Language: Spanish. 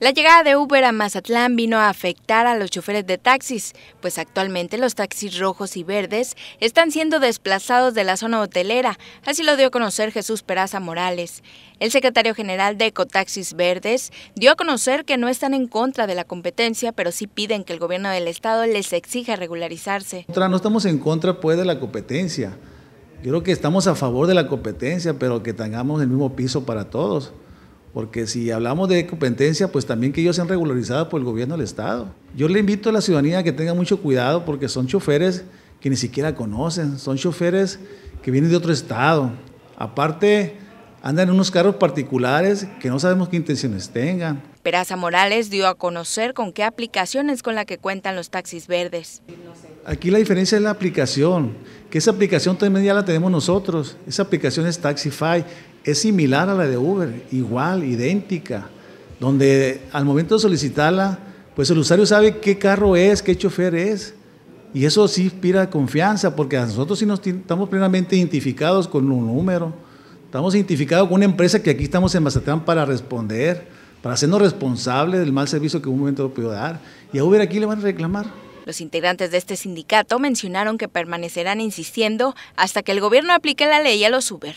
La llegada de Uber a Mazatlán vino a afectar a los choferes de taxis, pues actualmente los taxis rojos y verdes están siendo desplazados de la zona hotelera, así lo dio a conocer Jesús Peraza Morales. El secretario general de Ecotaxis Verdes dio a conocer que no están en contra de la competencia, pero sí piden que el gobierno del estado les exija regularizarse. No estamos en contra pues de la competencia. creo que estamos a favor de la competencia, pero que tengamos el mismo piso para todos. Porque si hablamos de competencia, pues también que ellos sean regularizados por el gobierno del Estado. Yo le invito a la ciudadanía a que tenga mucho cuidado porque son choferes que ni siquiera conocen, son choferes que vienen de otro estado. Aparte, andan en unos carros particulares que no sabemos qué intenciones tengan. Peraza Morales dio a conocer con qué aplicaciones con la que cuentan los taxis verdes. Aquí la diferencia es la aplicación, que esa aplicación también ya la tenemos nosotros. Esa aplicación es Taxify, es similar a la de Uber, igual, idéntica, donde al momento de solicitarla, pues el usuario sabe qué carro es, qué chofer es. Y eso sí inspira confianza, porque nosotros sí nos estamos plenamente identificados con un número, estamos identificados con una empresa que aquí estamos en Mazatlán para responder para hacernos responsables del mal servicio que un momento lo dar. Y a Uber aquí le van a reclamar. Los integrantes de este sindicato mencionaron que permanecerán insistiendo hasta que el gobierno aplique la ley a los Uber.